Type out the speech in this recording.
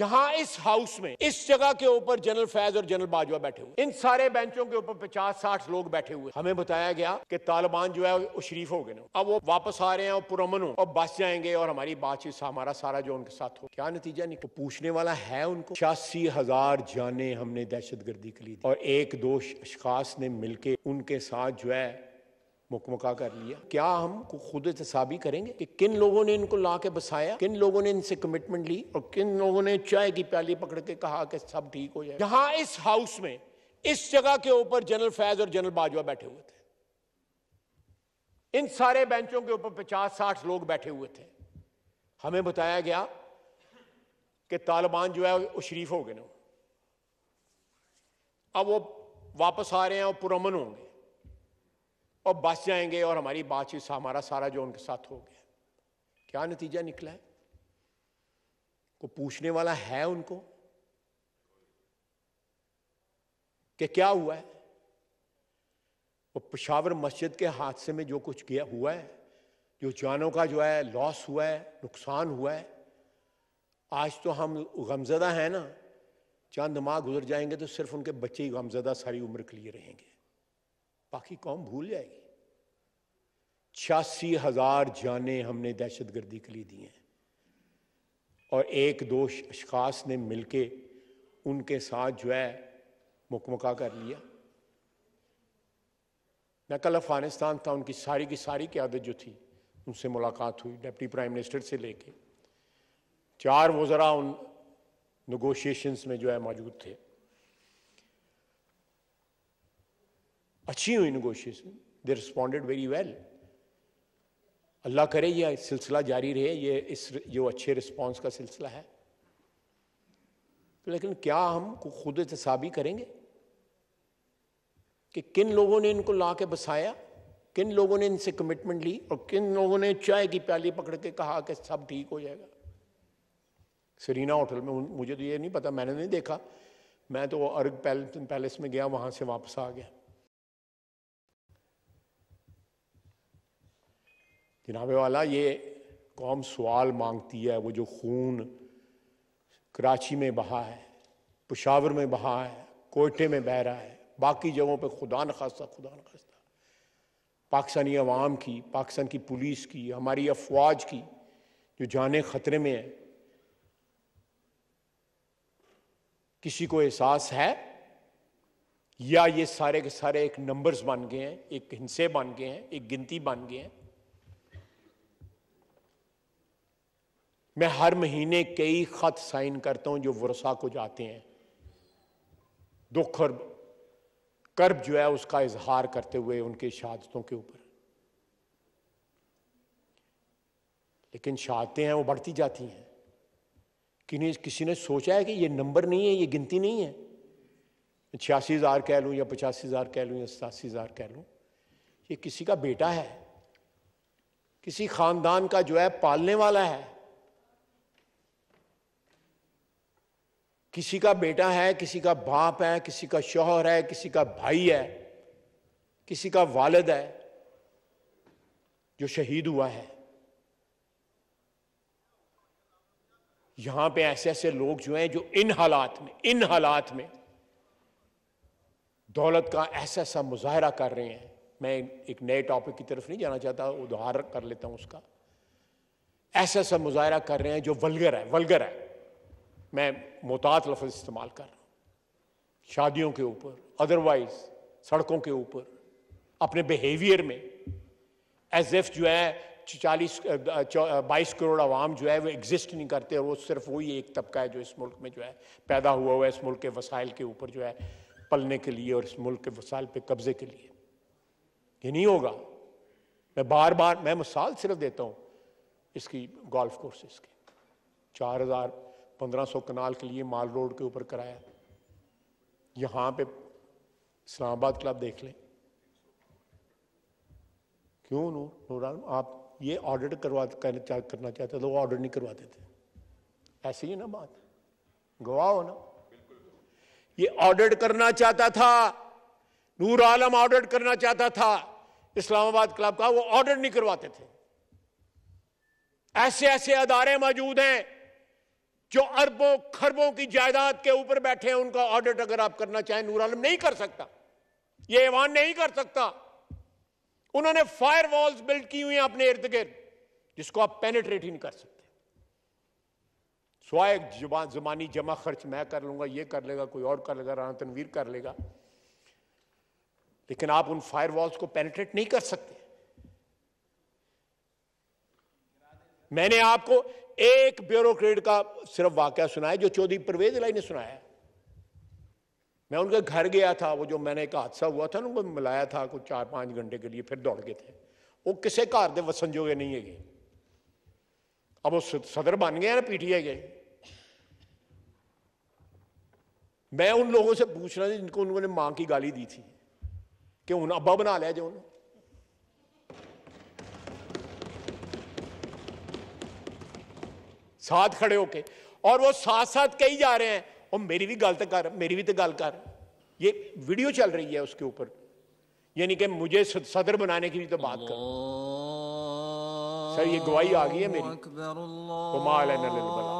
यहाँ इस हाउस में इस जगह के ऊपर जनरल फैज और जनरल बाजवा बैठे हुए इन सारे बेंचों के ऊपर 50 60 लोग बैठे हुए हमें बताया गया कि तालिबान जो है वो शरीफ हो गए ना अब वो वापस आ रहे हैं और पुरमन हो और बस जाएंगे और हमारी बातचीत हमारा सारा जो उनके साथ हो क्या नतीजा निकल पूछने वाला है उनको छियासी हजार जाने हमने दहशत गर्दी के लिए और एक दो अशखास ने मिलकर उनके साथ जो है मुकमका कर लिया क्या हम खुद तसाबी करेंगे कि किन लोगों ने इनको ला के बसाया किन लोगों ने इनसे कमिटमेंट ली और किन लोगों ने चाय की प्याली पकड़ के कहा कि सब ठीक हो जाए यहाँ इस हाउस में इस जगह के ऊपर जनरल फैज और जनरल बाजवा बैठे हुए थे इन सारे बेंचों के ऊपर पचास साठ लोग बैठे हुए थे हमें बताया गया कि तालिबान जो है वो शरीफ हो गए ना अब वो वापस आ रहे हैं और पुरमन होंगे और बस जाएंगे और हमारी बातचीत हमारा सारा जो उनके साथ हो गया क्या नतीजा निकला है को पूछने वाला है उनको कि क्या हुआ है वो पेशावर मस्जिद के हादसे में जो कुछ किया हुआ है जो जानों का जो है लॉस हुआ है नुकसान हुआ है आज तो हम गमजदा हैं ना चांद माह गुजर जाएंगे तो सिर्फ उनके बच्चे ही गमजदा सारी उम्र के लिए रहेंगे बाकी कौम भूल जाएगी छियासी हजार जाने हमने दहशत गर्दी के लिए दी हैं और एक दो अशखास ने मिलके उनके साथ जो है मुकमका कर लिया मैं कल अफ़गानिस्तान था उनकी सारी की सारी क्यादत जो थी उनसे मुलाकात हुई डिप्टी प्राइम मिनिस्टर से लेके चार वज़रा उन नगोशिएशंस में जो है मौजूद थे अच्छी हुई negotiation they responded very well अल्लाह करे यह सिलसिला जारी रहे ये इस जो अच्छे रिस्पॉन्स का सिलसिला है तो लेकिन क्या हम खुद तसाबी करेंगे कि किन लोगों ने इनको ला के बसाया किन लोगों ने इनसे कमिटमेंट ली और किन लोगों ने चाय की प्याली पकड़ के कहा कि सब ठीक हो जाएगा सरीना होटल में मुझे तो ये नहीं पता मैंने नहीं देखा मैं तो अर्ग पैलेस में गया वहाँ से वापस आ गया जनाब वाला ये कौम सवाल मांगती है वो जो खून कराची में बहा है पशावर में बहा है कोयटे में बह रहा है बाकी जगहों पर खुदा न खास्ता खुदा न खास्ता पाकिस्तानी अवाम की पाकिस्तान की पुलिस की हमारी अफवाज की जो जाने ख़तरे में है किसी को एहसास है या ये सारे के सारे एक नंबर्स बन गए हैं एक हिंसे बन गए हैं एक गिनती बन गए हैं मैं हर महीने कई ख़त साइन करता हूँ जो वर्षा को जाते हैं दुख और कर्ब जो है उसका इजहार करते हुए उनके शहादतों के ऊपर लेकिन शहादतें हैं वो बढ़ती जाती हैं किन्हीं किसी ने सोचा है कि ये नंबर नहीं है ये गिनती नहीं है छियासी हज़ार कह लूँ या पचासी हज़ार कह लूँ या सतासी हज़ार कह लूँ ये किसी का बेटा है किसी ख़ानदान का जो है पालने वाला है किसी का बेटा है किसी का बाप है किसी का शोहर है किसी का भाई है किसी का वालद है जो शहीद हुआ है यहां पे ऐसे ऐसे लोग जो हैं जो इन हालात में इन हालात में दौलत का ऐसा ऐसा मुजाहरा कर रहे हैं मैं एक नए टॉपिक की तरफ नहीं जाना चाहता उदाहरण कर लेता हूं उसका ऐसा ऐसा मुजाहरा कर रहे हैं जो वलगर है वलगर है मैं मोहतात लफ्ज़ इस्तेमाल कर रहा हूँ शादियों के ऊपर अदरवाइज सड़कों के ऊपर अपने बिहेवियर में एज एफ जो है चालीस बाईस करोड़ आवाम जो है वो एग्जिस्ट नहीं करते और वो सिर्फ वही एक तबका है जो इस मुल्क में जो है पैदा हुआ हुआ है इस मुल्क के वसाइल के ऊपर जो है पलने के लिए और इस मुल्क के वसाइल पे कब्ज़े के लिए ये नहीं होगा मैं बार बार मैं मिसाल सिर्फ देता हूँ इसकी गोल्फ कोर्सेज की चार हज़ार 1500 कनाल के लिए माल रोड के ऊपर कराया यहां पे इस्लामाबाद क्लब देख लें क्यों नूर आलम आप ये ऑडिट करवा करना चाहते तो वो ऑर्डर नहीं करवाते थे ऐसी ही ना बात गवाह हो ना ये ऑडिट करना चाहता था नूर आलम ऑडिट करना चाहता था इस्लामाबाद क्लब का वो ऑडिट नहीं करवाते थे ऐसे ऐसे अदारे मौजूद हैं जो अरबों खरबों की जायदाद के ऊपर बैठे हैं उनका ऑडिट अगर आप करना चाहें नूर आलम नहीं कर सकता ये ऐवान नहीं कर सकता उन्होंने फायर वॉल्स बिल्ड की हुई हैं अपने इर्द गिर्द जिसको आप पेनेट्रेट ही नहीं कर सकते स्वाय जमानी जुबानी जमा खर्च मैं कर लूंगा ये कर लेगा कोई और कर लेगा राना तनवीर कर लेगा लेकिन आप उन फायर वॉल्स को पेनेट्रेट नहीं कर सकते मैंने आपको एक ब्यूरोक्रेट का सिर्फ वाक्य सुनाया जो चौधरी परवेज लाई ने सुनाया मैं उनके घर गया था वो जो मैंने एक हादसा हुआ था ना उनको मिलाया था कुछ चार पाँच घंटे के लिए फिर दौड़ गए थे वो किसे घर के वसन जोगे नहीं है अब वो सदर बन गए ना पीटीआई गए मैं उन लोगों से पूछ रहा था जिनको उन्होंने माँ की गाली दी थी कि उन अब्बा बना लिया जो उन्होंने साथ खड़े होके और वो साथ साथ कही जा रहे हैं और मेरी भी गल तो कर मेरी भी तो गल कर ये वीडियो चल रही है उसके ऊपर यानी कि मुझे सदर बनाने की भी तो बात कर सर ये गवाही आ गई है मेरी कमाल है